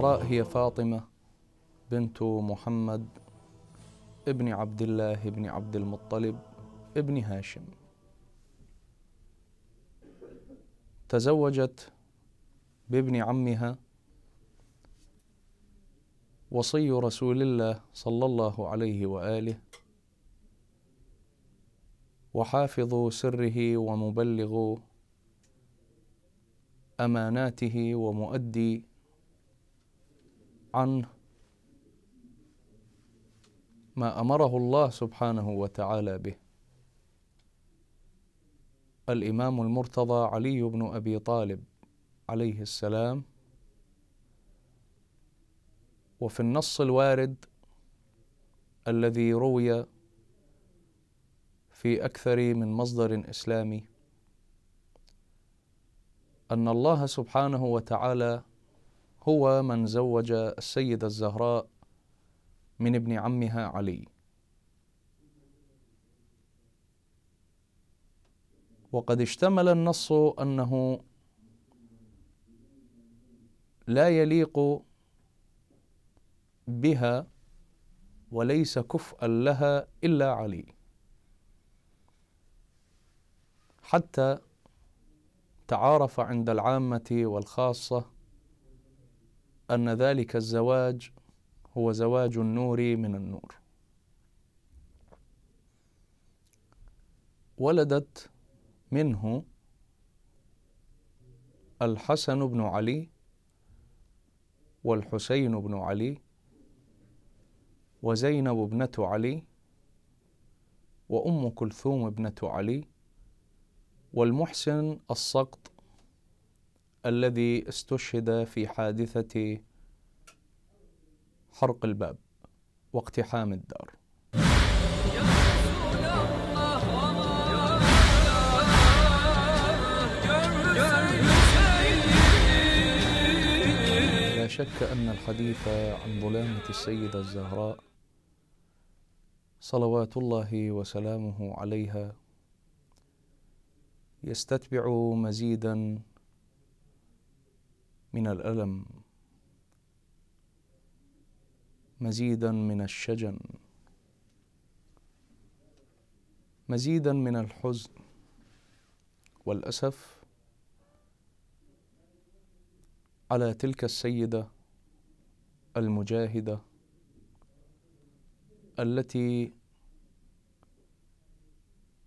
الزهراء هي فاطمة بنت محمد ابن عبد الله ابن عبد المطلب ابن هاشم تزوجت بابن عمها وصي رسول الله صلى الله عليه وآله وحافظ سره ومبلغ أماناته ومؤدي عن ما امره الله سبحانه وتعالى به الامام المرتضى علي بن ابي طالب عليه السلام وفي النص الوارد الذي روي في اكثر من مصدر اسلامي ان الله سبحانه وتعالى هو من زوج السيدة الزهراء من ابن عمها علي وقد اشتمل النص أنه لا يليق بها وليس كفءا لها إلا علي حتى تعارف عند العامة والخاصة أن ذلك الزواج هو زواج النور من النور ولدت منه الحسن بن علي والحسين بن علي وزينب ابنة علي وأم كلثوم ابنة علي والمحسن السقط الذي استشهد في حادثة حرق الباب واقتحام الدار لا شك أن الحديث عن ظلامة السيدة الزهراء صلوات الله وسلامه عليها يستتبع مزيدا من الألم مزيدا من الشجن مزيدا من الحزن والأسف على تلك السيدة المجاهدة التي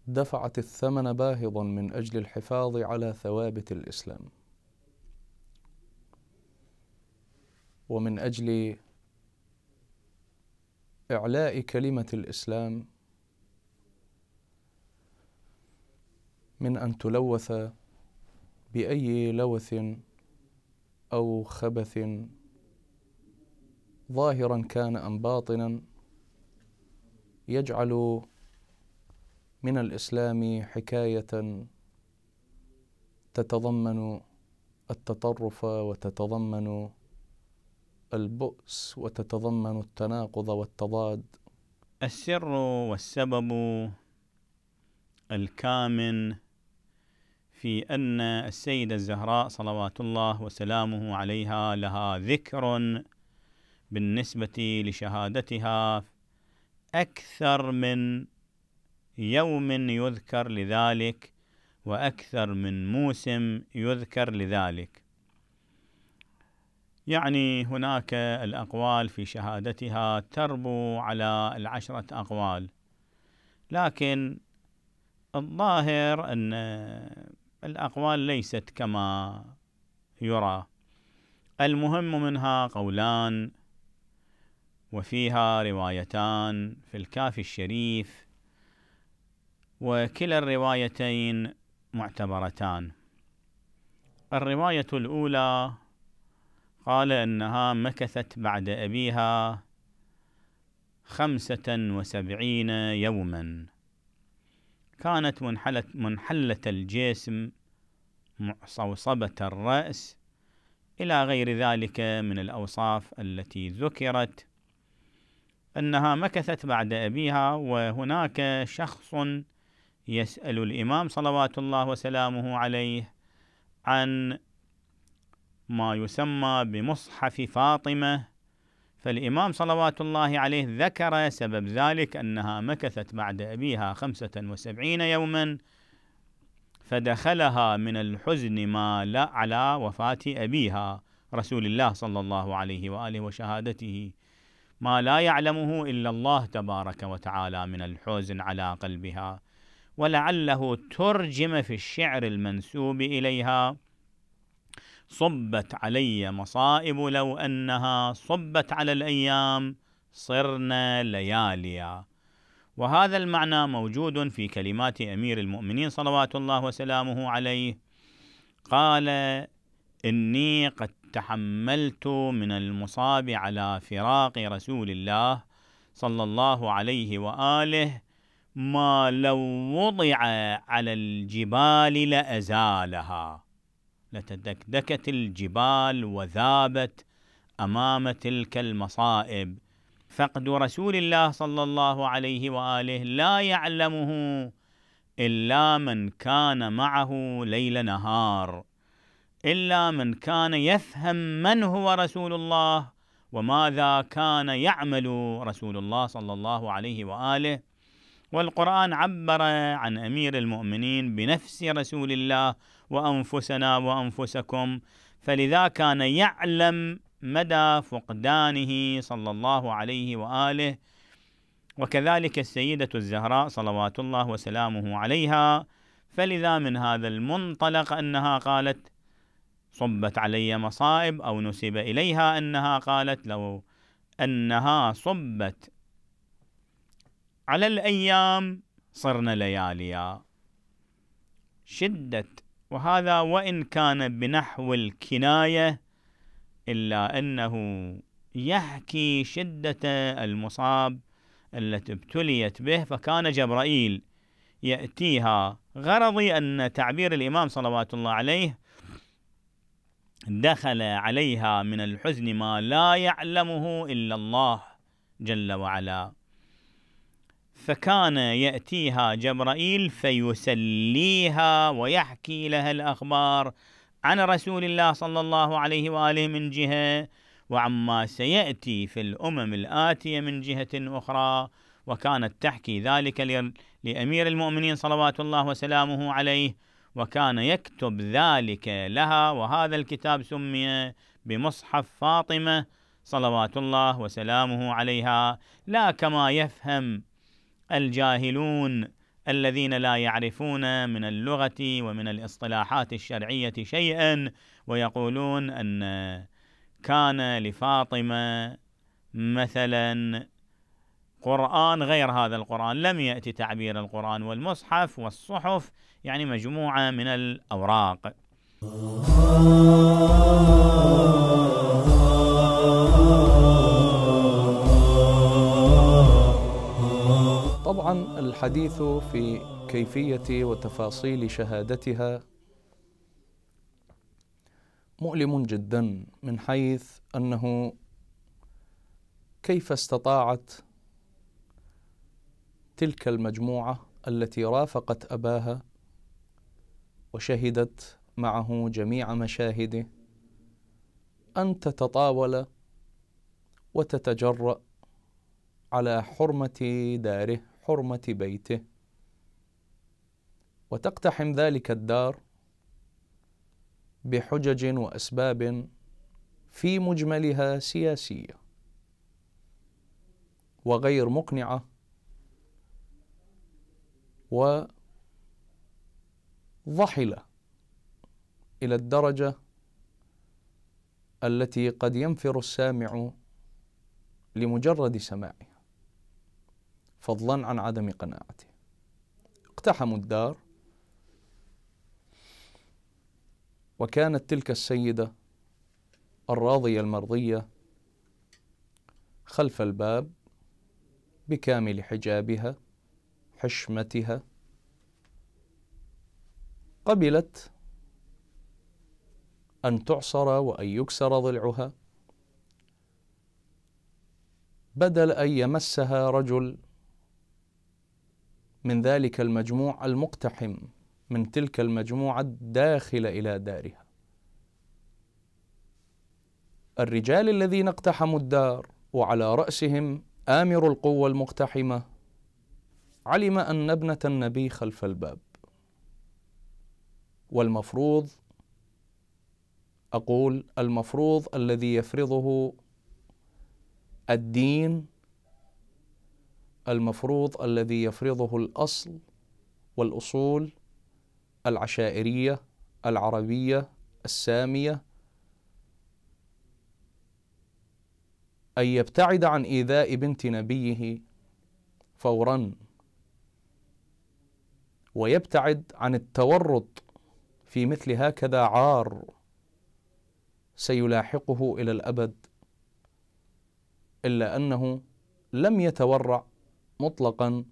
دفعت الثمن باهظا من أجل الحفاظ على ثوابت الإسلام ومن اجل اعلاء كلمه الاسلام من ان تلوث باي لوث او خبث ظاهرا كان ام باطنا يجعل من الاسلام حكايه تتضمن التطرف وتتضمن البؤس وتتضمن التناقض والتضاد السر والسبب الكامن في أن السيدة الزهراء صلوات الله وسلامه عليها لها ذكر بالنسبة لشهادتها أكثر من يوم يذكر لذلك وأكثر من موسم يذكر لذلك يعني هناك الأقوال في شهادتها تربو على العشرة أقوال لكن الظاهر أن الأقوال ليست كما يرى المهم منها قولان وفيها روايتان في الكافي الشريف وكلا الروايتين معتبرتان الرواية الأولى قال أنها مكثت بعد أبيها خمسة وسبعين يوما كانت منحلة, منحلة الجسم معصوصبة الرأس إلى غير ذلك من الأوصاف التي ذكرت أنها مكثت بعد أبيها وهناك شخص يسأل الإمام صلوات الله وسلامه عليه عن ما يسمى بمصحف فاطمة فالإمام صلوات الله عليه ذكر سبب ذلك أنها مكثت بعد أبيها خمسة وسبعين يوما فدخلها من الحزن ما لا على وفاة أبيها رسول الله صلى الله عليه وآله وشهادته ما لا يعلمه إلا الله تبارك وتعالى من الحزن على قلبها ولعله ترجم في الشعر المنسوب إليها صبت علي مصائب لو انها صبت على الايام صرنا لياليا وهذا المعنى موجود في كلمات امير المؤمنين صلوات الله وسلامه عليه قال اني قد تحملت من المصاب على فراق رسول الله صلى الله عليه واله ما لو وضع على الجبال لازالها لتدكدكت الجبال وذابت امام تلك المصائب فقد رسول الله صلى الله عليه واله لا يعلمه الا من كان معه ليل نهار الا من كان يفهم من هو رسول الله وماذا كان يعمل رسول الله صلى الله عليه واله والقرآن عبر عن أمير المؤمنين بنفس رسول الله وأنفسنا وأنفسكم فلذا كان يعلم مدى فقدانه صلى الله عليه وآله وكذلك السيدة الزهراء صلوات الله وسلامه عليها فلذا من هذا المنطلق أنها قالت صبت علي مصائب أو نسب إليها أنها قالت لو أنها صبت على الأيام صرنا لياليا شدة وهذا وإن كان بنحو الكناية إلا أنه يحكي شدة المصاب التي ابتليت به فكان جبرائيل يأتيها غرضي أن تعبير الإمام صلوات الله عليه دخل عليها من الحزن ما لا يعلمه إلا الله جل وعلا فكان ياتيها جبرائيل فيسليها ويحكي لها الاخبار عن رسول الله صلى الله عليه واله من جهه وعما سياتي في الامم الاتيه من جهه اخرى وكانت تحكي ذلك لامير المؤمنين صلوات الله وسلامه عليه وكان يكتب ذلك لها وهذا الكتاب سمي بمصحف فاطمه صلوات الله وسلامه عليها لا كما يفهم الجاهلون الذين لا يعرفون من اللغه ومن الاصطلاحات الشرعيه شيئا ويقولون ان كان لفاطمه مثلا قرآن غير هذا القرآن لم يأتي تعبير القرآن والمصحف والصحف يعني مجموعة من الأوراق طبعا الحديث في كيفية وتفاصيل شهادتها مؤلم جدا من حيث أنه كيف استطاعت تلك المجموعة التي رافقت أباها وشهدت معه جميع مشاهده أن تتطاول وتتجرأ على حرمة داره حرمة بيته وتقتحم ذلك الدار بحجج وأسباب في مجملها سياسية وغير مقنعة وضحلة إلى الدرجة التي قد ينفر السامع لمجرد سماعها فضلا عن عدم قناعته اقتحموا الدار وكانت تلك السيدة الراضية المرضية خلف الباب بكامل حجابها حشمتها قبلت أن تعصر وأن يكسر ضلعها بدل أن يمسها رجل من ذلك المجموع المقتحم من تلك المجموعة الداخل إلى دارها الرجال الذين اقتحموا الدار وعلى رأسهم آمر القوة المقتحمة علم أن ابنة النبي خلف الباب والمفروض أقول المفروض الذي يفرضه الدين المفروض الذي يفرضه الاصل والاصول العشائريه العربيه الساميه ان يبتعد عن ايذاء بنت نبيه فورا ويبتعد عن التورط في مثل هكذا عار سيلاحقه الى الابد الا انه لم يتورع مطلقا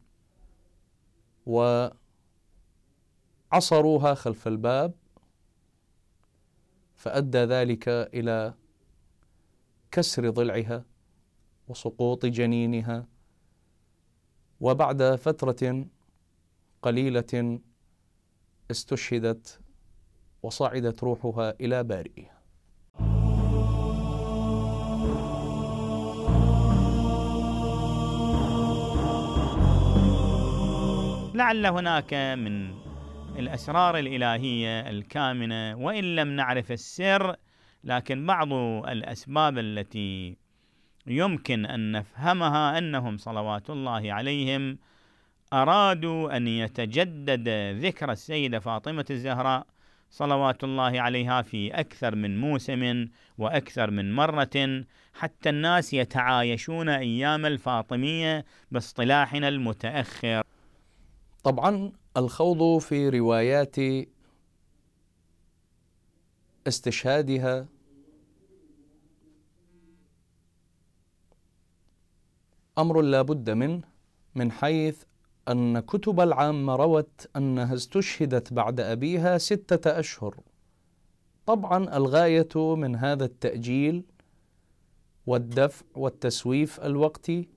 وعصروها خلف الباب فأدى ذلك إلى كسر ضلعها وسقوط جنينها وبعد فترة قليلة استشهدت وصعدت روحها إلى بارئها لعل هناك من الأسرار الإلهية الكامنة وإن لم نعرف السر لكن بعض الأسباب التي يمكن أن نفهمها أنهم صلوات الله عليهم أرادوا أن يتجدد ذكر السيدة فاطمة الزهراء صلوات الله عليها في أكثر من موسم وأكثر من مرة حتى الناس يتعايشون أيام الفاطمية باصطلاحنا المتأخر طبعا الخوض في روايات استشهادها امر لا بد منه من حيث ان كتب العامه روت انها استشهدت بعد ابيها سته اشهر طبعا الغايه من هذا التاجيل والدفع والتسويف الوقتي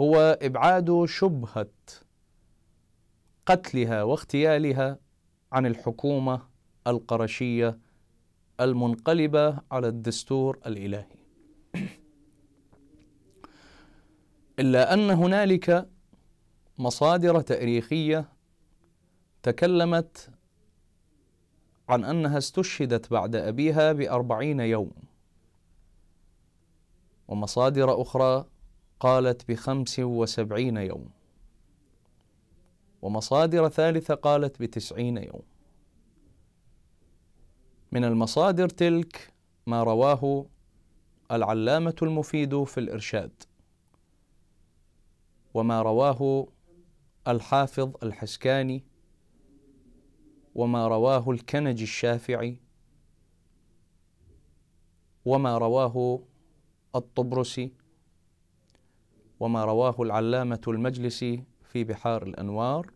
هو ابعاد شبهه قتلها واغتيالها عن الحكومه القرشيه المنقلبه على الدستور الالهي الا ان هنالك مصادر تاريخيه تكلمت عن انها استشهدت بعد ابيها باربعين يوم ومصادر اخرى قالت بخمس وسبعين يوم ومصادر ثالثة قالت بتسعين يوم من المصادر تلك ما رواه العلامة المفيد في الإرشاد وما رواه الحافظ الحسكاني وما رواه الكنج الشافعي وما رواه الطبرسي وما رواه العلامة المجلسي في بحار الأنوار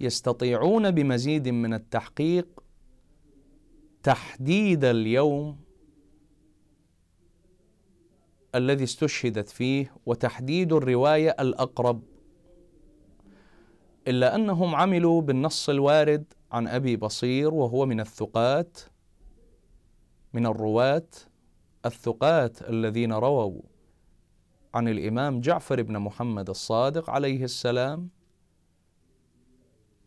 يستطيعون بمزيد من التحقيق تحديد اليوم الذي استشهدت فيه وتحديد الروايه الاقرب الا انهم عملوا بالنص الوارد عن ابي بصير وهو من الثقات من الرواه الثقات الذين رووا عن الامام جعفر بن محمد الصادق عليه السلام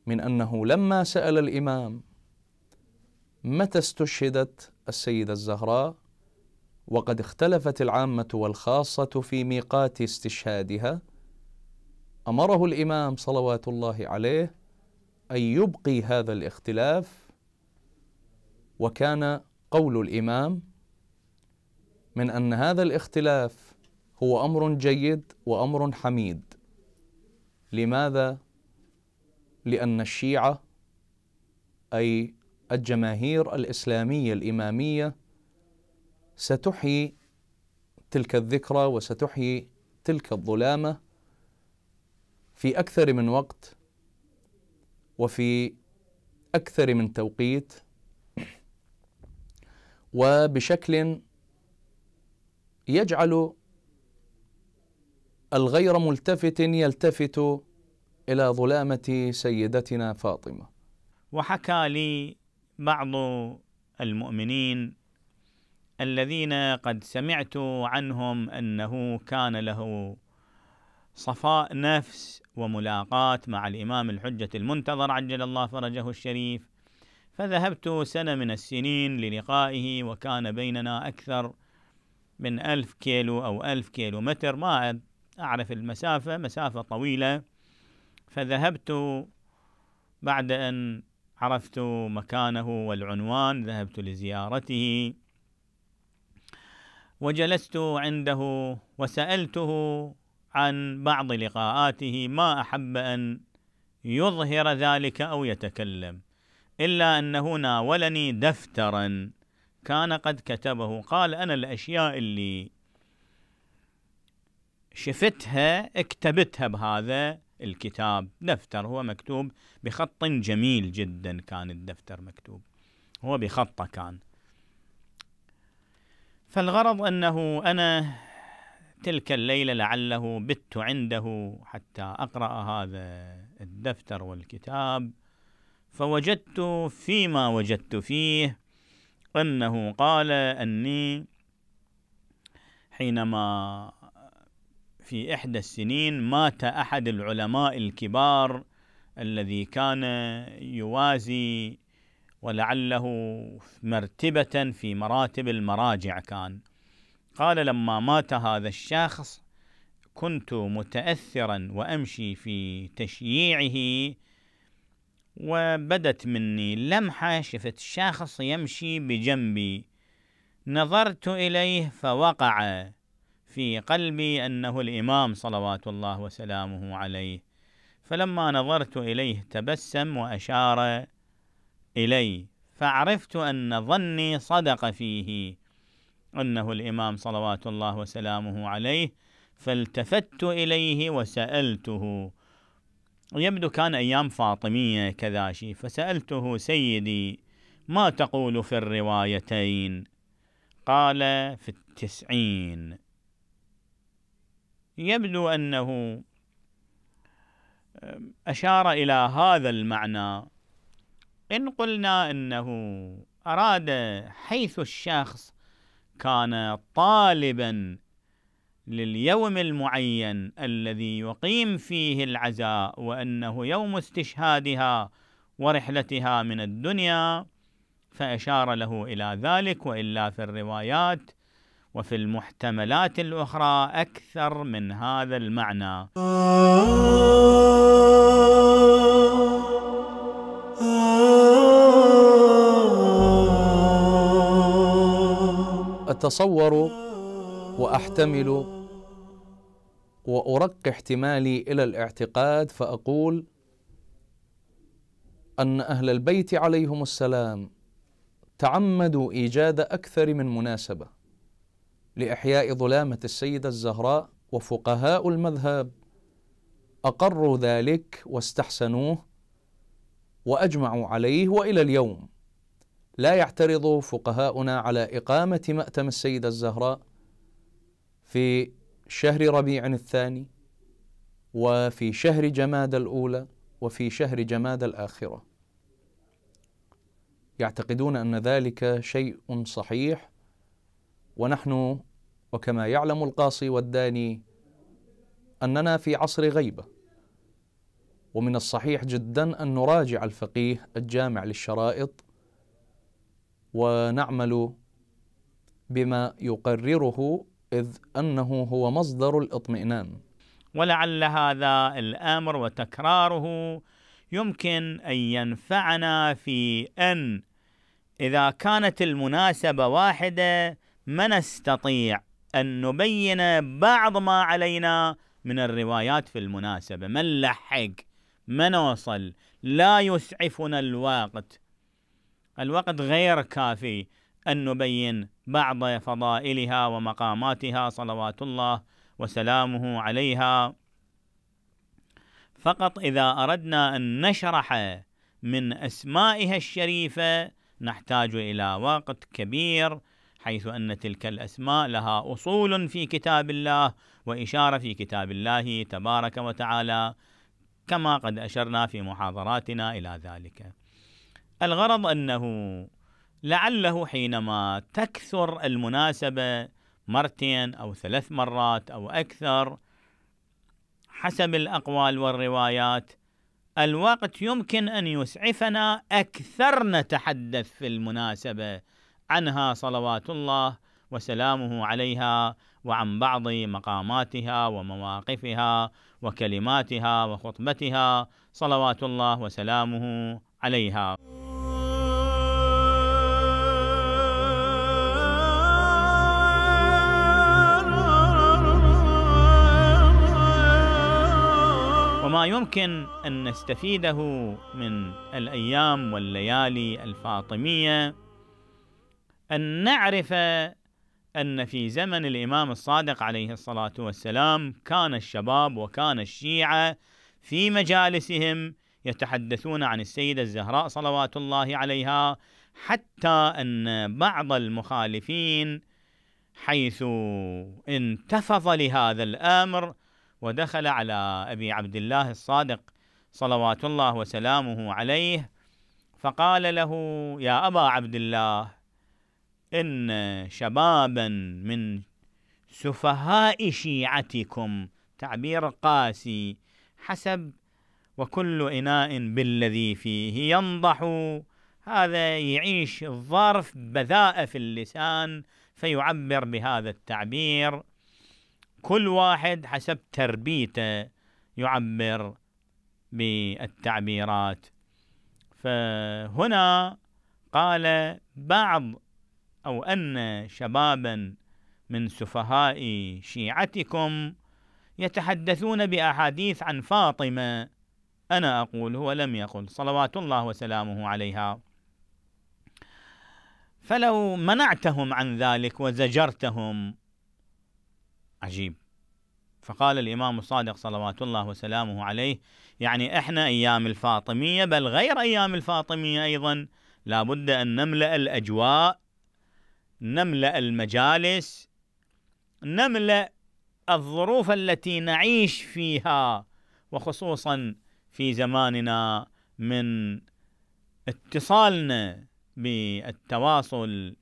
من أنه لما سأل الإمام متى استشهدت السيدة الزهراء وقد اختلفت العامة والخاصة في ميقات استشهادها أمره الإمام صلوات الله عليه أن يبقي هذا الاختلاف وكان قول الإمام من أن هذا الاختلاف هو أمر جيد وأمر حميد لماذا؟ لأن الشيعة أي الجماهير الإسلامية الإمامية ستحيي تلك الذكرى وستحيي تلك الظلامة في أكثر من وقت وفي أكثر من توقيت وبشكل يجعل الغير ملتفت يلتفت إلى ظلامة سيدتنا فاطمة وحكى لي بعض المؤمنين الذين قد سمعت عنهم أنه كان له صفاء نفس وملاقاة مع الإمام الحجة المنتظر عجل الله فرجه الشريف فذهبت سنة من السنين للقائه وكان بيننا أكثر من ألف كيلو أو ألف كيلو متر ما أعرف المسافة مسافة طويلة فذهبت بعد أن عرفت مكانه والعنوان ذهبت لزيارته وجلست عنده وسألته عن بعض لقاءاته ما أحب أن يظهر ذلك أو يتكلم إلا أنه ناولني دفترا كان قد كتبه قال أنا الأشياء اللي شفتها اكتبتها بهذا الكتاب دفتر هو مكتوب بخط جميل جدا كان الدفتر مكتوب هو بخطه كان فالغرض أنه أنا تلك الليلة لعله بت عنده حتى أقرأ هذا الدفتر والكتاب فوجدت فيما وجدت فيه أنه قال أني حينما في إحدى السنين مات أحد العلماء الكبار الذي كان يوازي ولعله مرتبة في مراتب المراجع كان قال لما مات هذا الشخص كنت متأثرا وأمشي في تشييعه وبدت مني لمحة شفت شخص يمشي بجنبي نظرت إليه فوقع في قلبي أنه الإمام صلوات الله وسلامه عليه فلما نظرت إليه تبسم وأشار إلي فعرفت أن ظني صدق فيه أنه الإمام صلوات الله وسلامه عليه فالتفت إليه وسألته يبدو كان أيام فاطمية كذا شيء فسألته سيدي ما تقول في الروايتين قال في التسعين يبدو أنه أشار إلى هذا المعنى إن قلنا أنه أراد حيث الشخص كان طالبا لليوم المعين الذي يقيم فيه العزاء وأنه يوم استشهادها ورحلتها من الدنيا فأشار له إلى ذلك وإلا في الروايات وفي المحتملات الأخرى أكثر من هذا المعنى أتصور وأحتمل وأرق احتمالي إلى الاعتقاد فأقول أن أهل البيت عليهم السلام تعمدوا إيجاد أكثر من مناسبة لإحياء ظلامة السيدة الزهراء وفقهاء المذهب أقروا ذلك واستحسنوه وأجمعوا عليه وإلى اليوم لا يعترض فقهاؤنا على إقامة مأتم السيدة الزهراء في شهر ربيع الثاني وفي شهر جماد الأولى وفي شهر جماد الآخرة يعتقدون أن ذلك شيء صحيح ونحن وكما يعلم القاصي والداني اننا في عصر غيبه ومن الصحيح جدا ان نراجع الفقيه الجامع للشرائط ونعمل بما يقرره اذ انه هو مصدر الاطمئنان ولعل هذا الامر وتكراره يمكن ان ينفعنا في ان اذا كانت المناسبه واحده ما نستطيع أن نبين بعض ما علينا من الروايات في المناسبة ما نلحق ما نوصل لا يسعفنا الوقت الوقت غير كافي أن نبين بعض فضائلها ومقاماتها صلوات الله وسلامه عليها فقط إذا أردنا أن نشرح من أسمائها الشريفة نحتاج إلى وقت كبير حيث أن تلك الأسماء لها أصول في كتاب الله وإشارة في كتاب الله تبارك وتعالى كما قد أشرنا في محاضراتنا إلى ذلك. الغرض أنه لعله حينما تكثر المناسبة مرتين أو ثلاث مرات أو أكثر حسب الأقوال والروايات الوقت يمكن أن يسعفنا أكثر نتحدث في المناسبة عنها صلوات الله وسلامه عليها وعن بعض مقاماتها ومواقفها وكلماتها وخطبتها صلوات الله وسلامه عليها وما يمكن ان نستفيده من الايام والليالي الفاطميه أن نعرف أن في زمن الإمام الصادق عليه الصلاة والسلام كان الشباب وكان الشيعة في مجالسهم يتحدثون عن السيدة الزهراء صلوات الله عليها حتى أن بعض المخالفين حيث انتفض لهذا الأمر ودخل على أبي عبد الله الصادق صلوات الله وسلامه عليه فقال له يا أبا عبد الله إن شبابا من سفهاء شيعتكم تعبير قاسي حسب وكل إناء بالذي فيه ينضح هذا يعيش الظرف بذاءة في اللسان فيعبر بهذا التعبير كل واحد حسب تربيته يعبر بالتعبيرات فهنا قال بعض أو أن شبابا من سفهاء شيعتكم يتحدثون بأحاديث عن فاطمة أنا أقول هو لم يقل صلوات الله وسلامه عليها فلو منعتهم عن ذلك وزجرتهم عجيب فقال الإمام الصادق صلوات الله وسلامه عليه يعني إحنا أيام الفاطمية بل غير أيام الفاطمية أيضا لابد أن نملأ الأجواء نملا المجالس نملا الظروف التي نعيش فيها وخصوصا في زماننا من اتصالنا بالتواصل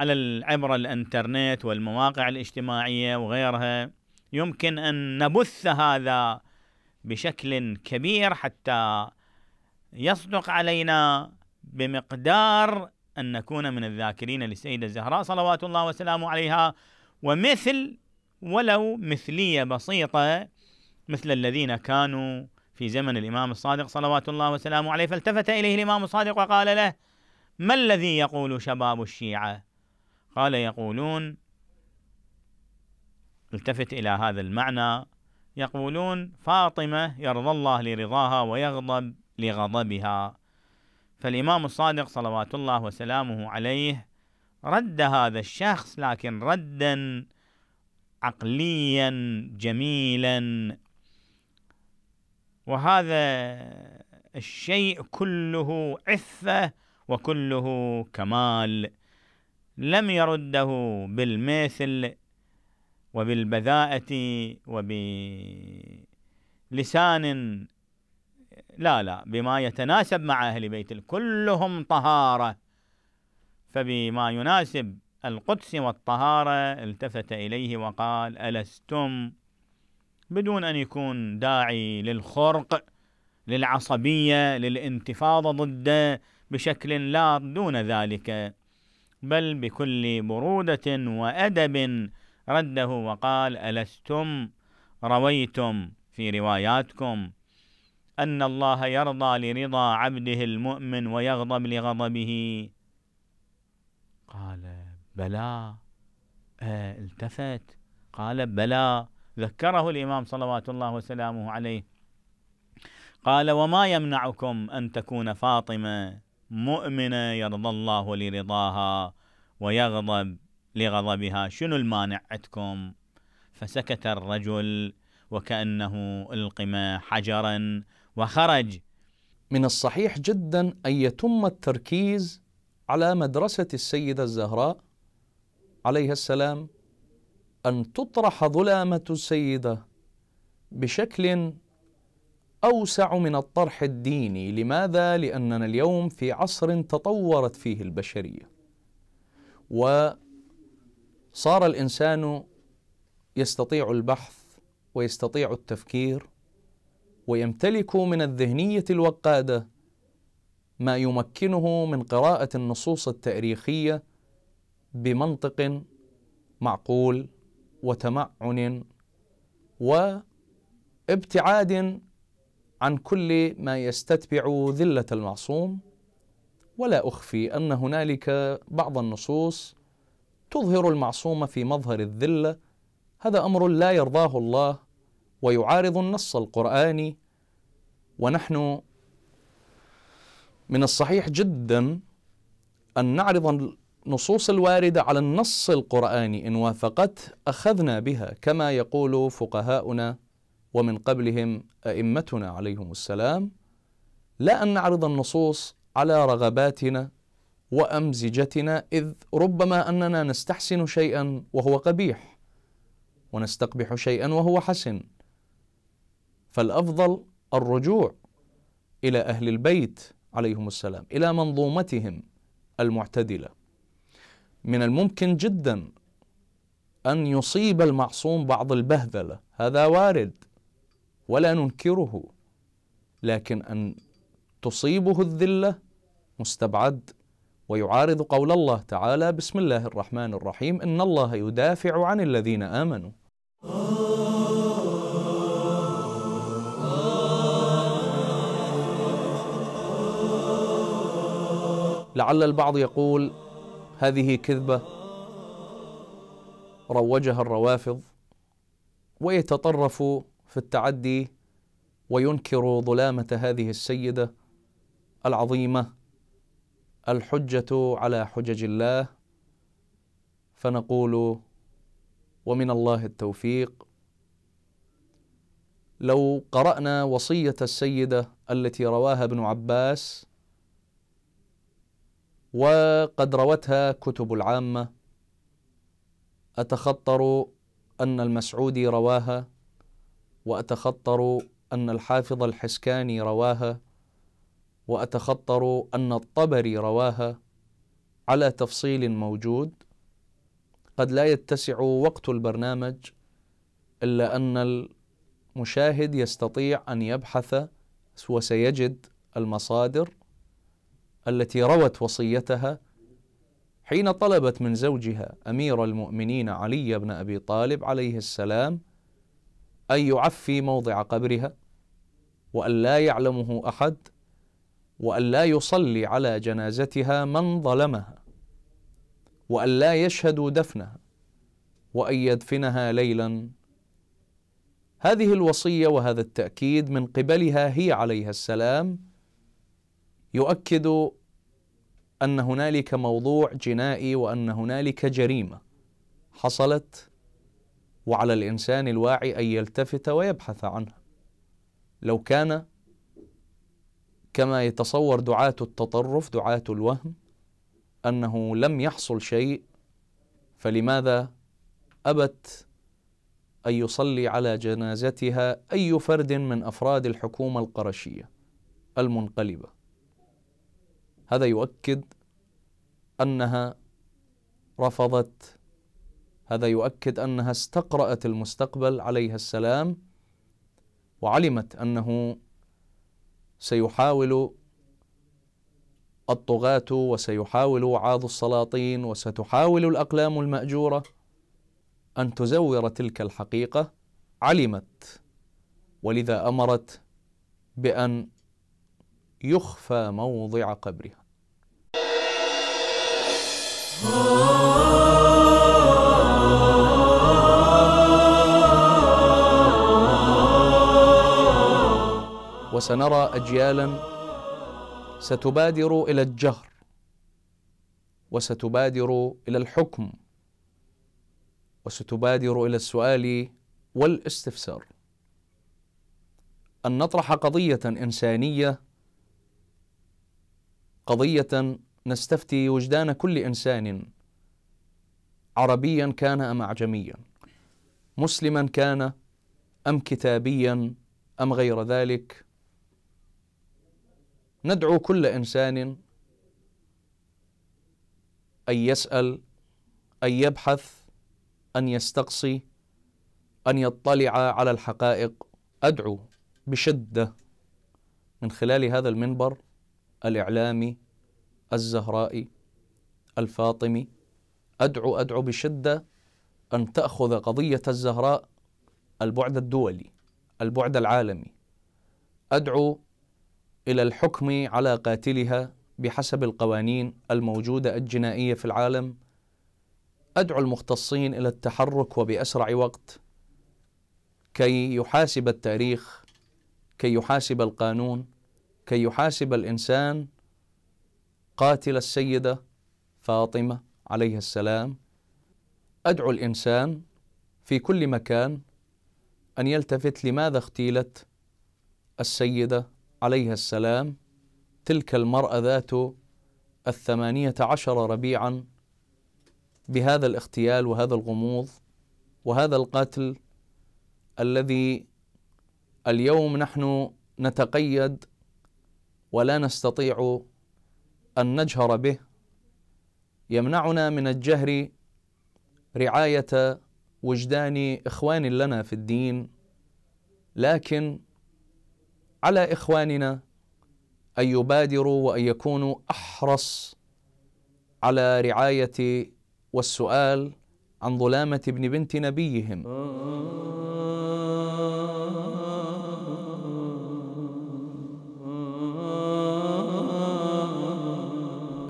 على عبر الانترنت والمواقع الاجتماعيه وغيرها يمكن ان نبث هذا بشكل كبير حتى يصدق علينا بمقدار أن نكون من الذاكرين للسيدة الزهراء صلوات الله وسلامه عليها ومثل ولو مثلية بسيطة مثل الذين كانوا في زمن الإمام الصادق صلوات الله وسلامه عليه فالتفت إليه الإمام الصادق وقال له ما الذي يقول شباب الشيعة قال يقولون التفت إلى هذا المعنى يقولون فاطمة يرضى الله لرضاها ويغضب لغضبها فالإمام الصادق صلوات الله وسلامه عليه رد هذا الشخص لكن ردا عقليا جميلا وهذا الشيء كله عفة وكله كمال لم يرده بالمثل وبالبذاءة وبلسان لا لا بما يتناسب مع أهل بيت كلهم طهارة فبما يناسب القدس والطهارة التفت إليه وقال ألستم بدون أن يكون داعي للخرق للعصبية للانتفاضة ضده بشكل لا دون ذلك بل بكل برودة وأدب رده وقال ألستم رويتم في رواياتكم أن الله يرضى لرضا عبده المؤمن ويغضب لغضبه قال بلى آه التفت قال بلى ذكره الإمام صلوات الله وسلامه عليه قال وما يمنعكم أن تكون فاطمة مؤمنة يرضى الله لرضاها ويغضب لغضبها شنو المانع عندكم فسكت الرجل وكأنه ألقم حجرا وخرج من الصحيح جدا أن يتم التركيز على مدرسة السيدة الزهراء عليها السلام أن تطرح ظلامة السيدة بشكل أوسع من الطرح الديني لماذا؟ لأننا اليوم في عصر تطورت فيه البشرية وصار الإنسان يستطيع البحث ويستطيع التفكير ويمتلك من الذهنيه الوقاده ما يمكنه من قراءه النصوص التاريخيه بمنطق معقول وتمعن وابتعاد عن كل ما يستتبع ذله المعصوم ولا اخفي ان هنالك بعض النصوص تظهر المعصوم في مظهر الذله هذا امر لا يرضاه الله ويعارض النص القرآني ونحن من الصحيح جدا أن نعرض النصوص الواردة على النص القرآني إن وافقت أخذنا بها كما يقول فقهاؤنا ومن قبلهم أئمتنا عليهم السلام لا أن نعرض النصوص على رغباتنا وأمزجتنا إذ ربما أننا نستحسن شيئا وهو قبيح ونستقبح شيئا وهو حسن فالافضل الرجوع الى اهل البيت عليهم السلام الى منظومتهم المعتدله من الممكن جدا ان يصيب المعصوم بعض البهذله هذا وارد ولا ننكره لكن ان تصيبه الذله مستبعد ويعارض قول الله تعالى بسم الله الرحمن الرحيم ان الله يدافع عن الذين امنوا لعل البعض يقول هذه كذبة روجها الروافض ويتطرف في التعدي وينكر ظلامة هذه السيدة العظيمة الحجة على حجج الله فنقول ومن الله التوفيق لو قرأنا وصية السيدة التي رواها ابن عباس وقد روتها كتب العامة أتخطر أن المسعودي رواها وأتخطر أن الحافظ الحسكاني رواها وأتخطر أن الطبري رواها على تفصيل موجود قد لا يتسع وقت البرنامج إلا أن المشاهد يستطيع أن يبحث وسيجد المصادر التي روت وصيتها حين طلبت من زوجها امير المؤمنين علي بن ابي طالب عليه السلام ان يعفي موضع قبرها وان لا يعلمه احد وان لا يصلي على جنازتها من ظلمها وان لا يشهدوا دفنها وان يدفنها ليلا هذه الوصيه وهذا التاكيد من قبلها هي عليها السلام يؤكد أن هنالك موضوع جنائي وأن هنالك جريمة حصلت وعلى الإنسان الواعي أن يلتفت ويبحث عنها لو كان كما يتصور دعاة التطرف دعاة الوهم أنه لم يحصل شيء فلماذا أبت أن يصلي على جنازتها أي فرد من أفراد الحكومة القرشية المنقلبة هذا يؤكد انها رفضت هذا يؤكد انها استقرأت المستقبل عليها السلام وعلمت انه سيحاول الطغاة وسيحاول وعاظ السلاطين وستحاول الاقلام المأجورة ان تزور تلك الحقيقة علمت ولذا امرت بان يخفى موضع قبرها وسنرى اجيالا ستبادر الى الجهر وستبادر الى الحكم وستبادر الى السؤال والاستفسار ان نطرح قضيه انسانيه قضية نستفتي وجدان كل إنسان عربيا كان أم أعجميا مسلما كان أم كتابيا أم غير ذلك ندعو كل إنسان أن يسأل أن يبحث أن يستقصي أن يطلع على الحقائق أدعو بشدة من خلال هذا المنبر الإعلامي الزهرائي الفاطمي أدعو أدعو بشدة أن تأخذ قضية الزهراء البعد الدولي البعد العالمي أدعو إلى الحكم على قاتلها بحسب القوانين الموجودة الجنائية في العالم أدعو المختصين إلى التحرك وبأسرع وقت كي يحاسب التاريخ كي يحاسب القانون كي يحاسب الإنسان قاتل السيدة فاطمة عليها السلام أدعو الإنسان في كل مكان أن يلتفت لماذا اغتيلت السيدة عليها السلام تلك المرأة ذات الثمانية عشر ربيعا بهذا الاغتيال وهذا الغموض وهذا القتل الذي اليوم نحن نتقيد ولا نستطيع أن نجهر به يمنعنا من الجهر رعاية وجدان إخوان لنا في الدين لكن على إخواننا أن يبادروا وأن يكونوا أحرص على رعاية والسؤال عن ظلامة ابن بنت نبيهم آه.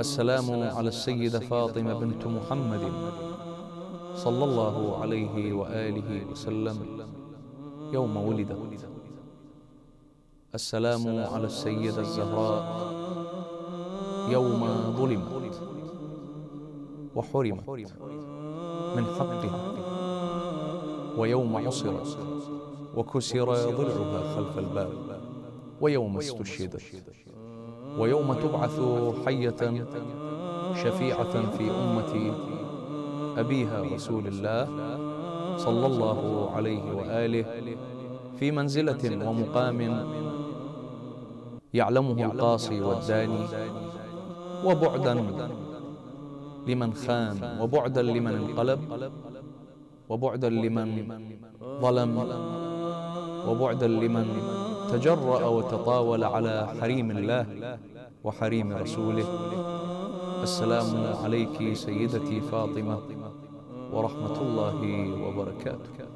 السلام على السيدة فاطمة بنت محمد صلى الله عليه وآله وسلم يوم ولدت السلام على السيدة الزهراء يوم ظلمت وحرمت من حقها ويوم عصرت وكسر ضلعها خلف الباب ويوم استشهدت ويوم تبعث حية شفيعة في أمة أبيها رسول الله صلى الله عليه وآله في منزلة ومقام يعلمه القاصي والداني وبعدا لمن خان وبعدا لمن انقلب وبعدا لمن ظلم وبعدا لمن تجرأ وتطاول على حريم الله وحريم رسوله السلام عليك سيدتي فاطمة ورحمة الله وبركاته